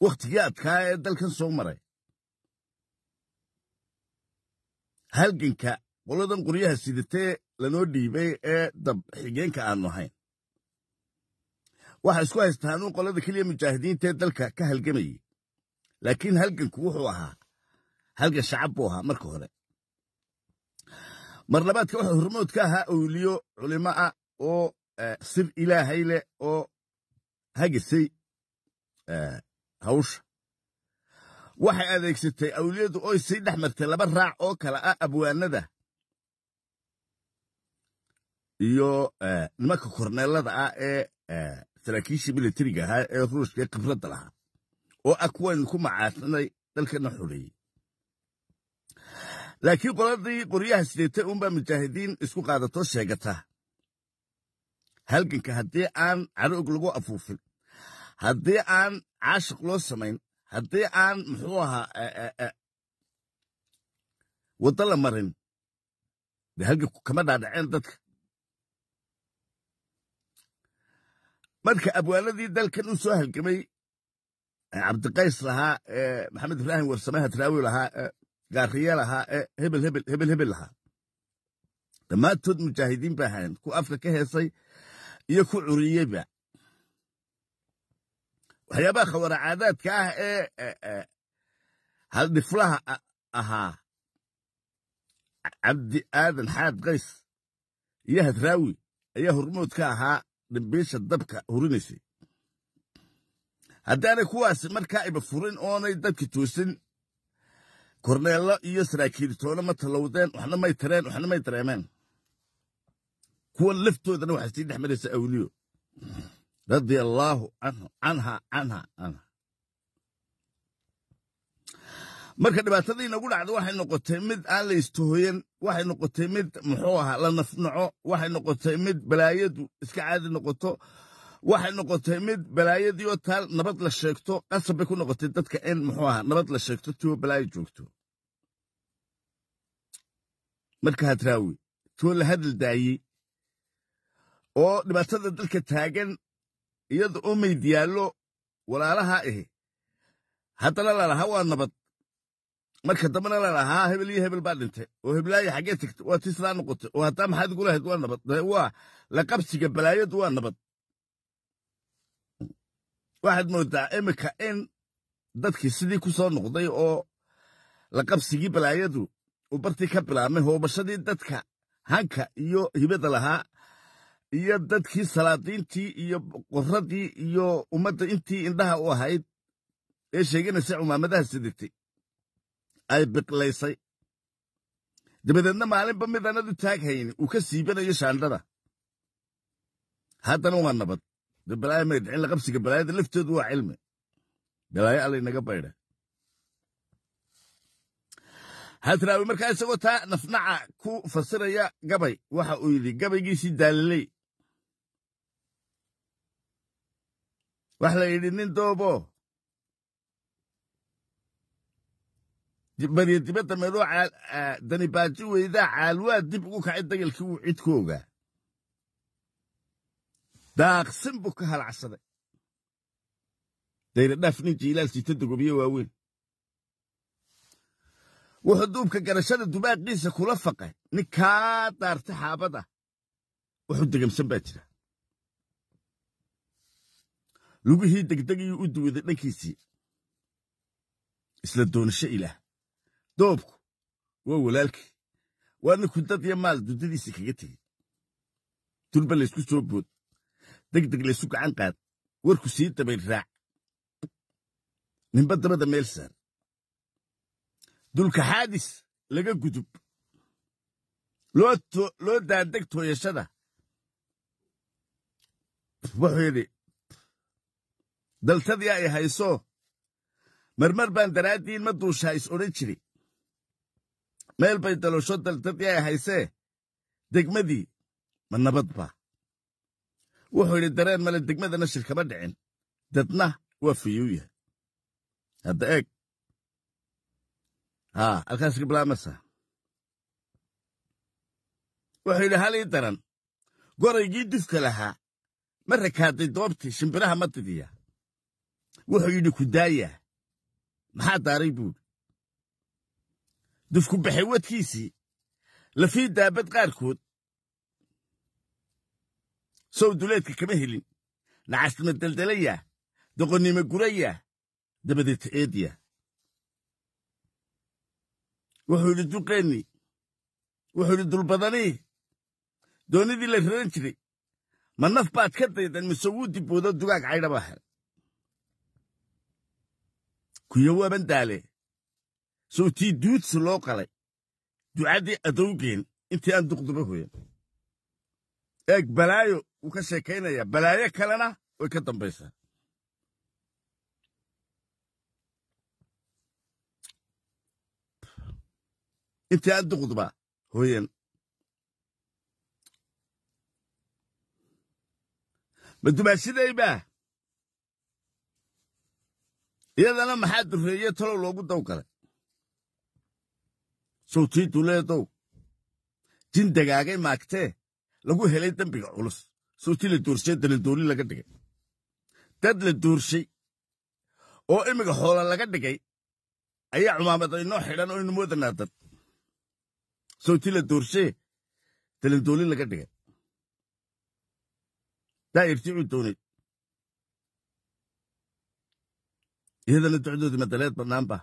wakhtigii adkaa ee dalkan soo maray halganka qoladan qoryaha sidatee lanoo dhiibay ee dab xigeenka aanu ahayn waxaa isku haystaa anuun qolada keliya mujaahidiintaee dalka ka halgamayay laakiin halganku wuxuu ahaa halgan shacab buu ahaa marka hore marlabaadka labaadka waxaa hormood ka ahaa owliyo culimo ah oo sir ilaahay leh oo hagisay hawsha waxay adeegsatay awliyadu oy sii dhex martay laba raac oo kala ah abwaanada iyo eh, nimanka korneelada ah ee eh, saraakiishii militariga ahaa ee ruushka khibradda lahaa oo ah kuwan ku macaasanay dalkana xuleeyey laakiin qoladii qoryaha sideetay uunbaa mujaahidiin isku qaadato sheegata halganka haddii aan cadowg lagu afuufin haddii aan caashiq loo samayn haddii aan muxuu ahaa e, e, e, waddo la marin de halkii kama dhaadhaceen dadka marka abwaanadii dalkan uu soo halgamay cabdikays lahaa maxamed ibraahim warsame hadraawi lahaa gaariye lahaa hebel hebel hebel hebel lahaa dhammaantood mujaahidiin baa haen ku afka ka heesay iyo ku curiyeyba waxyaabaha caadaadka ah ee haldhiflaha ahaa cabdi aadan xaad qays iyo hadraawi ayaa hormood ka ahaa dhimbiisha dabka hurinaysay haddaanay kuwaasi markaa iba furin oonay dadki toosin korneello iyo saraakiilitoona ma tallowdeen waxna may tareen waxna may dareemeen kuwa laftoodana waxaa sii dhex maraysa awliyo radi allaahu canhu anha anha canha marka dhibaatadii nagu dhacda waxay noqotay mid aan la istahooyan waxay noqotay mid muxuu ahaa la nafnaco waxay noqotay mid balaayadu iska caadi noqoto waxay noqotay mid balaayadii oo taal nabad la sheegto qasab bay ku noqotay dadka in muxuu ahaa nabad la sheegto tiwo balaayo joogto marka hadraawi tiwo la hadal daayey oo dhibaatada dalka taagan iyada oo maydiyaallo walaalaha ahi haddana lalahaa waa nabad marka dambena lalahaa hebel iyo hebel baa dhintay oo heblaaya xaggee tagtay waa tii sidaa noqotay oo haddaa maxaad igula hayd waa nabad waa la qabsiga balaayadu waa nabad waxaad moodaa iminka in dadkii sidii ku soo noqday oo la qabsigii balaayadu uu bartii ka bilaabmay hoobashadii dadka hanka iyo hibada lahaa iyo dadkii salaadiintii iyo qoradii iyo ummadda intii indhaha u ahayd ee sheeganaysay cumaamadaha siditay ay biqlaysay dabadeedna maalinba taag hayni uu ka siibanayo shaandhada haddana waa nabad de balaayo may dhicin laqabsiga balaayada lafteedu waa cilmi balaayo allaynaga baydha xadraawi markaa isagoo taa nafnaca ku fasiraya gabay waxa uu yidhi gabaygiisii daaliley wax la yidhi nin doobo barya dibadda meeloo danibaaji weydaa caalwaa dib ugu kacay dagalkii wuu cidkooga daaqsin buu ka halacsaday dayradhaaf nin jiilaal siita dogobiye waaweyn wuxuu duubka garashada dubaaqiisa kula faqay nin kaa daarta xaabada ah. wuxuu degamsan baa jira lugihii degdegiyuu u duwiday dhankiisii isla doonasho ilaah doobku waa walaalkii waadna kudad iyo maal duddadiisii kaga tegey durba laysku soo bood deg deg laysu gacan qaad warku sii dabayn raac ninba dabada meel saar dulka xaadis laga gudub loo daandeg tooyashada wuxuu yidhi daltadii ay hayso marmar baan daraaddiin ma duushaa is odhan jiray meel bay dalosho daltadii ay haysee degmadii ma nabad baa wuxuu yidhi dareen male degmadana shir kama dhicin dadna waa fiyuu yahay hadda eeg haa halkaas kabilaamarsaa wuxuu yidhi hal ii daran goraygii dufka lahaa ma rakaaday doobtii shimbiraha ma didiya wuxuu yidhi kudaaya maxaa daaray buudhi dufku baxay wadkiisii lafii daabad qaarkood sow duleedka kama helin nacasma deldelayaa doqonnima gurayaa dabadeed taceediya wuxuu yidhi duqeenni wuxuu yidhi dulbadanii doonnidii la raran jiray ma naf baad ka daydan mise wuu diboodo dugaag caydha kuyawaban daale daale tii duudsi loo qalay ducaddii adowgeen intii aan duqduba hoyan eeg balaayo wuu ka sheekaynayaa balaayo kalena way ka dambaysaa intii aan duqduba hooyan ma iyadana maxaa dureeye talow loogu daw galay sowtii duleedow jin dagaagay maagtee lagu helay dembiga culus sowtii la doorshay daladooli laga dhigay dad la doorshay oo imiga hoola laga dhigay ayaa cumaamada inoo xidhan oo dad sowtii la doorshee daladooli laga dhigay daa irtiicuu doonay Hija de tacudud mataleed badnaanba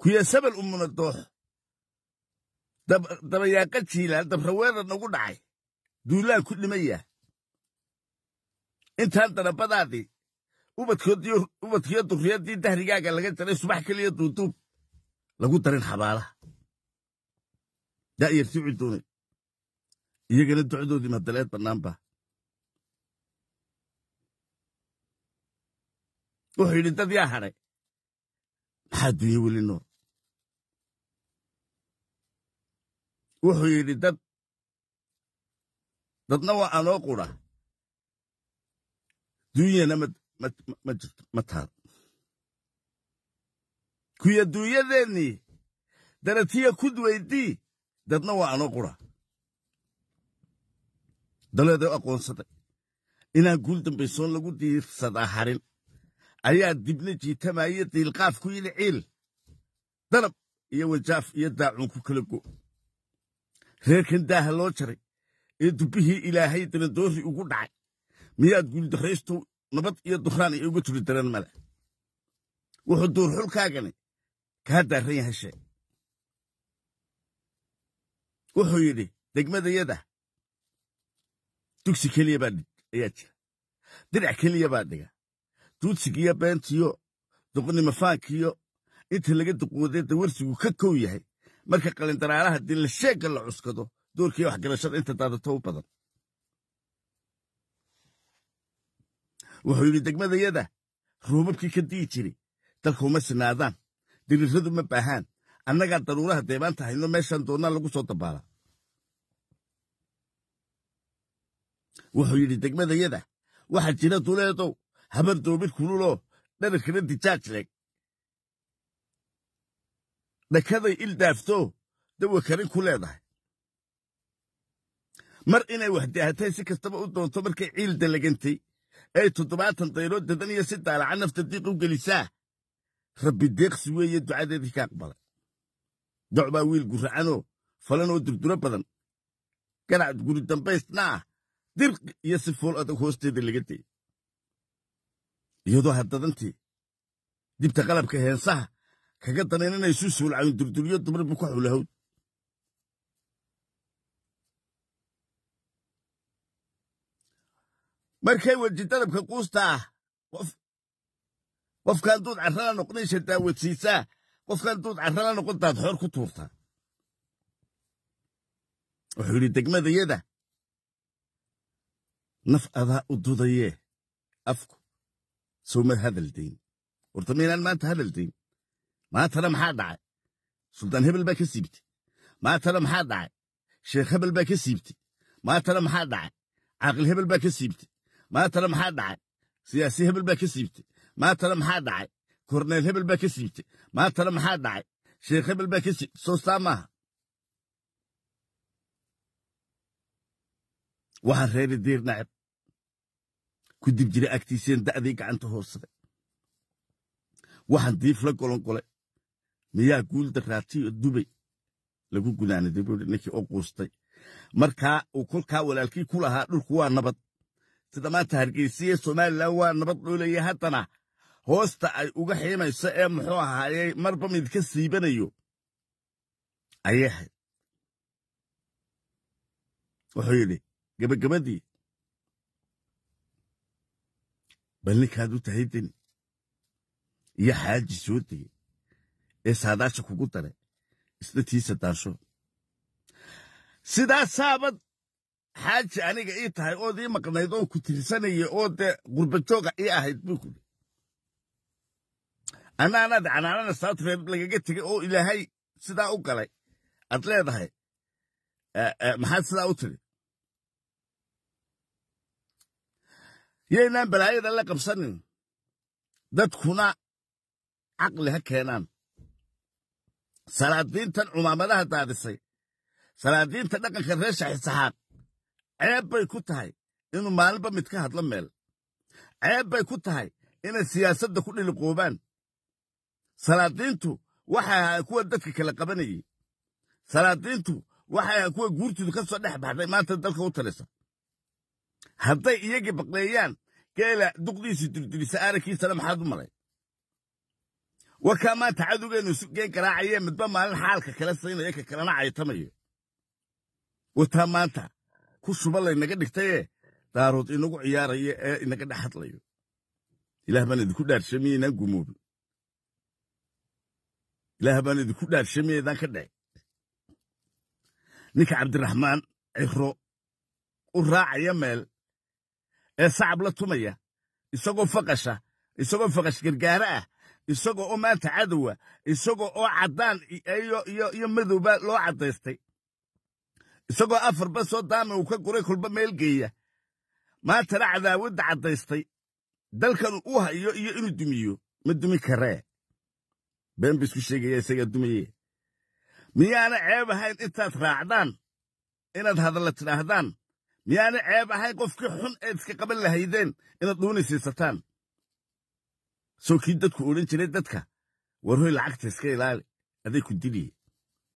kuyasabal umuna doox dabayaaqa jiilaan dabraweenan ugu dhacay duulaan ku dhimayaa intaan danabadaadii ubadkiyo durriyaddii dahrigaaga laga jaray subax keliya duuduub lagu darin xabaalaha da'yartii cuduunay iyagana ducdoodii mataleed badnaanba wuxuu yidhi dad yaa hadhay maxaa dunye weli nool wuxuu yidhi dad dadna waa anoo qura duunyana ma jirto ma taal kuya duunyadeennii daratiya kud weydii dadna waa anoo qura daleeday aqoonsaday inaan guul dambaysoon lagu diirsadaa harin ayaa dibna jiitamaaye diilqaaf ku yidhi ciil darab iyo wajaaf iyo daacun ku kala go reerkan daaha loo jaray ee dubbihii ilaahay danadoohi ugu dhacay miyaad guuldarraystow nabad iyo duraan ay ugu turi daran male wuxuu duur xulkaagani kaa daarran yahay sheeg wuxuu yidhi degmadayada dugsi keliya baa ayaa jira dinac keliya baa dhiga tuujigiiyo beentiyo duqnimafaankiyo inta laga duqooday dawarsigu ka kow yahay marka qalindaraalaha dilasheegga la cuskado doorkiiya waxgarashada inta daadato u badan wuxuu yidhi degmadayada ruubabkii ka di'i jiray dalkuma sinaadaan dirirradu ma baahaan annagaa daruuraha deebaanta hayno meeshaan doonnaa lagu soo dabbaalaa wuxuu yidhi degmadayada waxaa jira duleedow habar doomid kululoo dhanankana dijaaj leg dhakaday il daafto dawa karin ku leedahay mar inay waxdaahatay si kastaba u doonto markay ciil dalagantay ay toddobaatan dayrood dadan iyo si daalaca nafta diiq u gelisaa rabbi deeqsi weeye ducadeedii ka aqbalay doc baa wiil guracanoo falan oo durduro badan garac guri dambaysna ah dirqi iyo si fool adag hoosteeda laga dayay iyadoo haddadantii dibta qalabka heensaha kaga danan inay isu suulcayn durduryo dumarbu ku xulahowd markay weji dalabka quusta ah qofkaan duud carrala noqonaysa daawadsiisaa qofkaan duud carrala noqontaad xoor ku tuurtaa wuxuu yidhi degmadayada naf adaa u dudayee afku hadal dayn horta maynaan maanta hadal hadaltayn maantana maxaa dhacay suldaan hebel baa ka siibtay maantana maxaa dhacay sheekh hebel baa ka siibtay maantana maxaa dhacay caaqil hebel baa ka siibtay maantana maxaa dhacay siyaasi hebel baa ka siibtay maantana maxaa dhacay korneel hebel baa ka siibtay maantana maxaa dhacay sheekh hebel baa ka siibtay soostaa saa maaha waxaan reeri diir nacib ku dib jiray agtiiseen da'dii gacanta hoosare waxaan diif la golongolay miyaa guul guuldaraajiyo dubay lagu gunaanaday buui ninkii oo quustay markaa uu kolkaa walaalkii ku lahaa dhulku waa nabad sida maanta hargeysiya somalilan waa nabad dhoolaya haddana hoosta ay uga xiimayso ee muxuu ahaayey marba mid ka siibanayo ayay ahayd wuxuu yidhi gabagabadii bal ninkaad e u tahay deni iyo xaaji soo dege ee saadaasha kugu dare isna tiisa daasho sidaa saabad xaaji aniga ii tahay ood ii maqnayd oon ku tirsanaye oo dee qurbajooga ii ahayd buu kuli anaanaad canaanana sautfeed lagaga tegay oo ilaahay sidaa u galay aad leedahay e, e, maxaad sidaa u tiri yaynaan balaayada la qabsanin dadkuna caqli ha keenaan salaadiintan cumaamadaha daadisay salaadiinta dhaqanka reer shaxisaxaad ceeb bay ku tahay inuu maalinba mid ka hadlo meel ceeb bay ku tahay inay siyaasadda ku dhiliqoobaan salaadiintu waxay ahaayeen kuwa dadka kala qabanayay salaadiintu waxay ahaayeen kuwa guurtoodu ka soo dhex baxday maanta dalka u talisa hadday iyagii baqleeyaan geela duqdiisii dirdirisa arakiisana maxaad u malay warkaa maanta cadowgeenu isu geen garaacaye midba maalin xaalka kala saynaya ka kalana caytamayo wataa maanta ku shuba laynaga dhigtayee daarood inagu ciyaarayo ee inaga dhex hadlayo ilaah baan idinku dhaarshamiye inaan gumoobin ilaah baan idinku dhaarshamiye idaan ka dhee ninka cabdiraxmaan ciro u raacaya meel ee sacab la tumaya isagoo faqasha isagoo faqash gargaara ah isagoo oo maanta cadowa ah, isagoo oo caddaan iyo madowba loo caddaystay isagoo afarba soo daami ah uu ka guray kulba meel geeya maantana cadaawadda caddaystay dalkan u hayo iyo inuu dumiyo ma dumi karee been ba isku sheegaya isagaa dumiye miyaana ceeb ahayn intaad raacdaan inaad hadalla tidhaahdaan miyaana ceeb ahay qofkii xun eed iska qaban lahaydeen inaad dhuuni siisataan soo kii dadku odhan jiray dadka war warhoy lacagta iska ilaali aday ku diliye